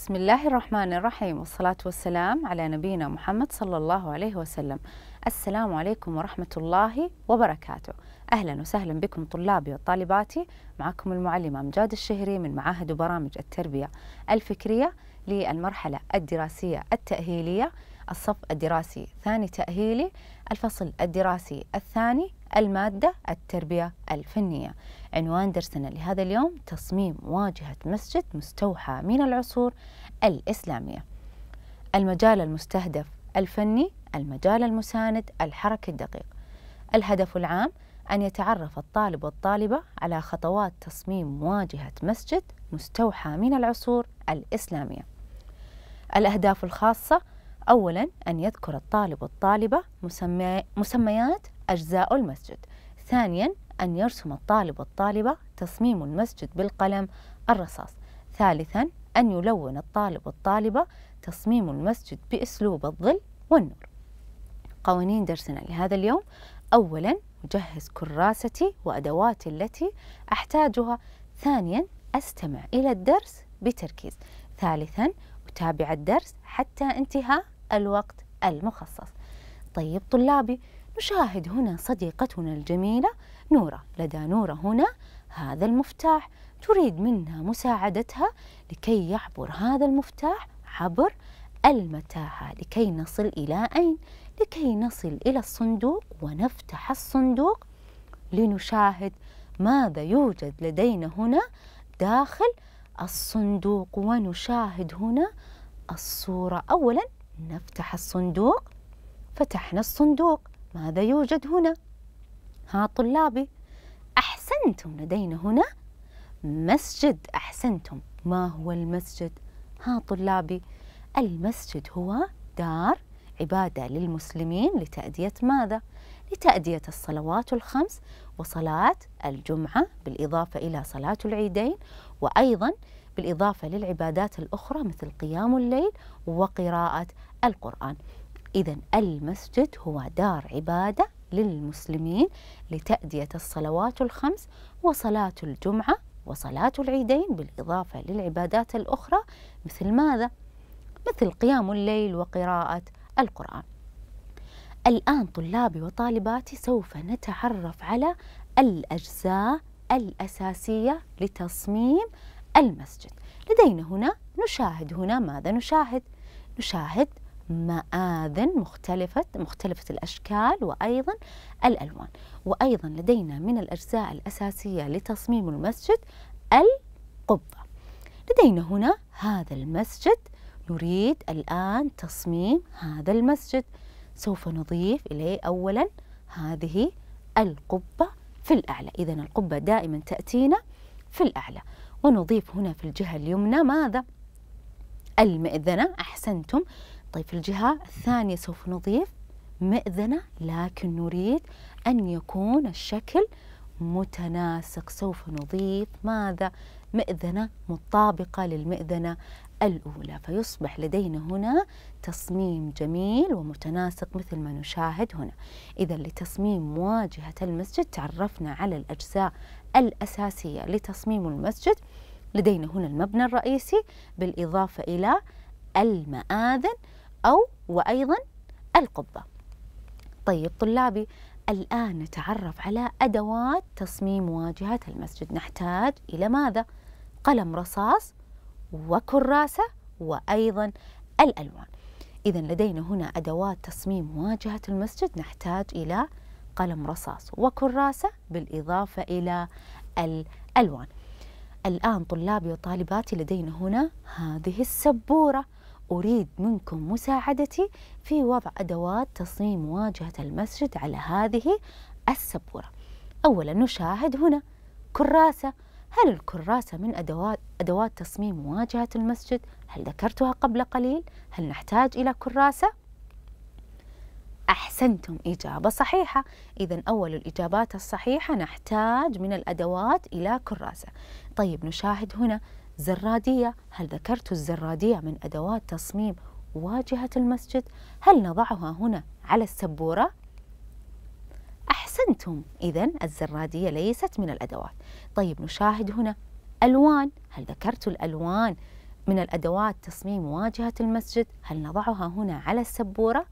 بسم الله الرحمن الرحيم والصلاة والسلام على نبينا محمد صلى الله عليه وسلم السلام عليكم ورحمة الله وبركاته أهلا وسهلا بكم طلابي وطالباتي معكم المعلمة مجاد الشهري من معاهد وبرامج التربية الفكرية للمرحلة الدراسية التأهيلية الصف الدراسي ثاني تأهيلي الفصل الدراسي الثاني المادة التربية الفنية عنوان درسنا لهذا اليوم تصميم واجهة مسجد مستوحى من العصور الإسلامية المجال المستهدف الفني المجال المساند الحركي الدقيق الهدف العام أن يتعرف الطالب والطالبة على خطوات تصميم واجهة مسجد مستوحى من العصور الإسلامية الأهداف الخاصة أولا أن يذكر الطالب والطالبة مسميات أجزاء المسجد ثانيا أن يرسم الطالب والطالبة تصميم المسجد بالقلم الرصاص ثالثا أن يلون الطالب والطالبة تصميم المسجد بأسلوب الظل والنور قوانين درسنا لهذا اليوم أولا أجهز كراستي وأدواتي التي أحتاجها ثانيا أستمع إلى الدرس بتركيز ثالثا أتابع الدرس حتى انتهاء الوقت المخصص طيب طلابي نشاهد هنا صديقتنا الجميلة نورة لدى نورة هنا هذا المفتاح تريد منا مساعدتها لكي يعبر هذا المفتاح عبر المتاهة لكي نصل إلى أين؟ لكي نصل إلى الصندوق ونفتح الصندوق لنشاهد ماذا يوجد لدينا هنا داخل الصندوق ونشاهد هنا الصورة أولا نفتح الصندوق فتحنا الصندوق ماذا يوجد هنا ها طلابي احسنتم لدينا هنا مسجد احسنتم ما هو المسجد ها طلابي المسجد هو دار عباده للمسلمين لتاديه ماذا لتاديه الصلوات الخمس وصلاه الجمعه بالاضافه الى صلاه العيدين وايضا بالإضافة للعبادات الأخرى مثل قيام الليل وقراءة القرآن إذا المسجد هو دار عبادة للمسلمين لتأدية الصلوات الخمس وصلاة الجمعة وصلاة العيدين بالإضافة للعبادات الأخرى مثل ماذا؟ مثل قيام الليل وقراءة القرآن الآن طلابي وطالباتي سوف نتعرف على الأجزاء الأساسية لتصميم المسجد لدينا هنا نشاهد هنا ماذا نشاهد؟ نشاهد مآذن مختلفة مختلفة الأشكال وأيضا الألوان وأيضا لدينا من الأجزاء الأساسية لتصميم المسجد القبة لدينا هنا هذا المسجد نريد الآن تصميم هذا المسجد سوف نضيف إليه أولا هذه القبة في الأعلى إذا القبة دائما تأتينا في الأعلى ونضيف هنا في الجهة اليمنى ماذا؟ المئذنة أحسنتم طيب في الجهة الثانية سوف نضيف مئذنة لكن نريد أن يكون الشكل متناسق سوف نضيف ماذا؟ مئذنة مطابقة للمئذنة الأولى فيصبح لدينا هنا تصميم جميل ومتناسق مثل ما نشاهد هنا إذا لتصميم واجهة المسجد تعرفنا على الأجزاء الأساسية لتصميم المسجد لدينا هنا المبنى الرئيسي بالإضافة إلى المآذن أو وأيضا القبة طيب طلابي الآن نتعرف على أدوات تصميم واجهة المسجد نحتاج إلى ماذا؟ قلم رصاص وكراسة وأيضا الألوان إذا لدينا هنا أدوات تصميم واجهة المسجد نحتاج إلى قلم رصاص وكراسة بالإضافة إلى الألوان الآن طلابي وطالباتي لدينا هنا هذه السبورة أريد منكم مساعدتي في وضع أدوات تصميم واجهة المسجد على هذه السبورة أولا نشاهد هنا كراسة هل الكراسة من أدوات, أدوات تصميم واجهة المسجد؟ هل ذكرتها قبل قليل؟ هل نحتاج إلى كراسة؟ أحسنتم إجابة صحيحة إذا أول الإجابات الصحيحة نحتاج من الأدوات إلى كراسة طيب نشاهد هنا زرادية هل ذكرت الزرادية من أدوات تصميم واجهة المسجد هل نضعها هنا على السبورة؟ أحسنتم إذا الزرادية ليست من الأدوات طيب نشاهد هنا ألوان هل ذكرت الألوان من الأدوات تصميم واجهة المسجد هل نضعها هنا على السبورة؟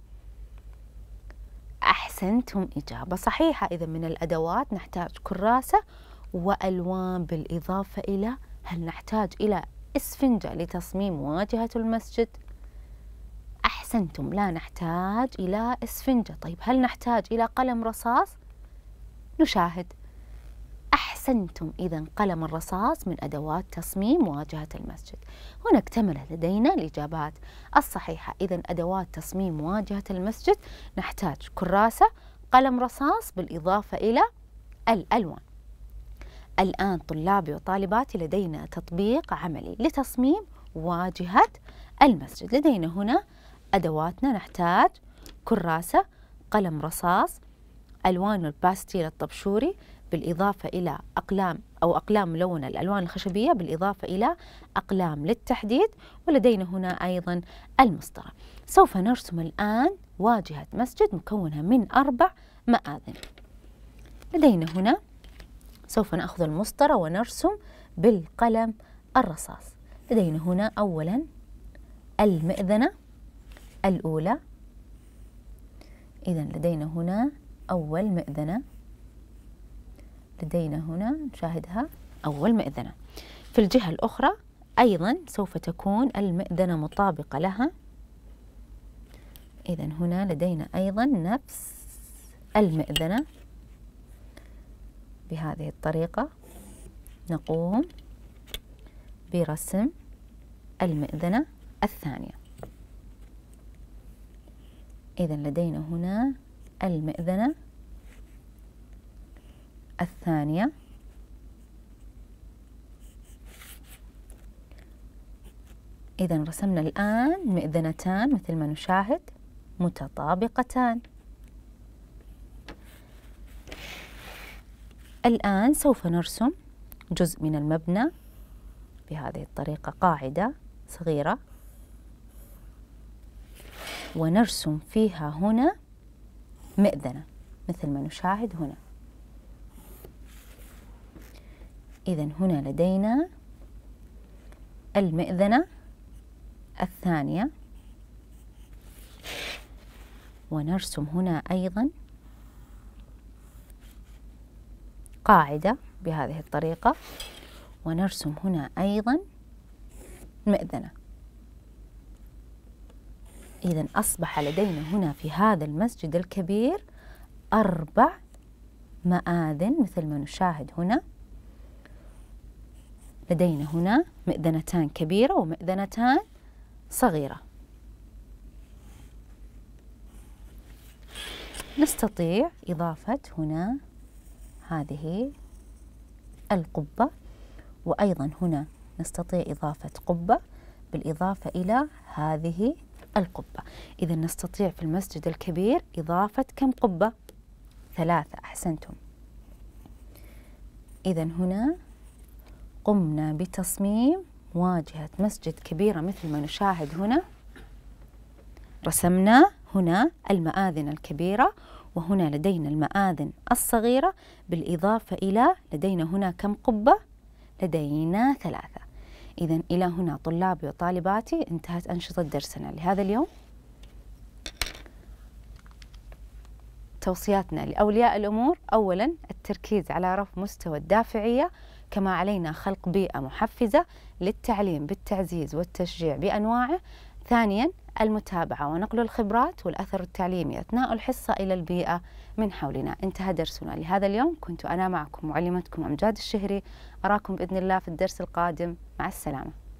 أحسنتم إجابة صحيحة إذا من الأدوات نحتاج كراسة وألوان بالإضافة إلى هل نحتاج إلى إسفنجة لتصميم واجهة المسجد؟ أحسنتم لا نحتاج إلى إسفنجة طيب هل نحتاج إلى قلم رصاص؟ نشاهد أحسنتم إذا قلم الرصاص من أدوات تصميم واجهة المسجد هنا اكتملت لدينا الإجابات الصحيحة إذا أدوات تصميم واجهة المسجد نحتاج كراسة قلم رصاص بالإضافة إلى الألوان الآن طلابي وطالباتي لدينا تطبيق عملي لتصميم واجهة المسجد لدينا هنا أدواتنا نحتاج كراسة قلم رصاص ألوان الباستيل الطبشوري بالإضافة إلى أقلام أو أقلام ملونة الألوان الخشبية بالإضافة إلى أقلام للتحديد ولدينا هنا أيضا المسطرة سوف نرسم الآن واجهة مسجد مكونة من أربع مآذن لدينا هنا سوف نأخذ المسطرة ونرسم بالقلم الرصاص لدينا هنا أولا المئذنة الأولى إذا لدينا هنا أول مئذنة لدينا هنا نشاهدها أول مئذنة في الجهة الأخرى أيضا سوف تكون المئذنة مطابقة لها إذا هنا لدينا أيضا نفس المئذنة بهذه الطريقة نقوم برسم المئذنة الثانية إذا لدينا هنا المئذنة الثانية إذا رسمنا الآن مئذنتان مثل ما نشاهد متطابقتان الآن سوف نرسم جزء من المبنى بهذه الطريقة قاعدة صغيرة ونرسم فيها هنا مئذنة مثل ما نشاهد هنا إذا هنا لدينا المئذنة الثانية ونرسم هنا أيضا قاعدة بهذه الطريقة ونرسم هنا أيضا مئذنة إذا أصبح لدينا هنا في هذا المسجد الكبير أربع مآذن مثل ما نشاهد هنا لدينا هنا مئذنتان كبيرة ومئذنتان صغيرة نستطيع إضافة هنا هذه القبة وأيضا هنا نستطيع إضافة قبة بالإضافة إلى هذه القبة إذا نستطيع في المسجد الكبير إضافة كم قبة؟ ثلاثة أحسنتم إذا هنا قمنا بتصميم واجهة مسجد كبيرة مثل ما نشاهد هنا رسمنا هنا المآذن الكبيرة وهنا لدينا المآذن الصغيرة بالإضافة إلى لدينا هنا كم قبة؟ لدينا ثلاثة إذا إلى هنا طلابي وطالباتي انتهت أنشطة درسنا لهذا اليوم توصياتنا لأولياء الأمور أولا التركيز على رفع مستوى الدافعية كما علينا خلق بيئة محفزة للتعليم بالتعزيز والتشجيع بأنواعه ثانيا المتابعة ونقل الخبرات والأثر التعليمي أثناء الحصة إلى البيئة من حولنا انتهى درسنا لهذا اليوم كنت أنا معكم معلمتكم أمجاد الشهري أراكم بإذن الله في الدرس القادم مع السلامة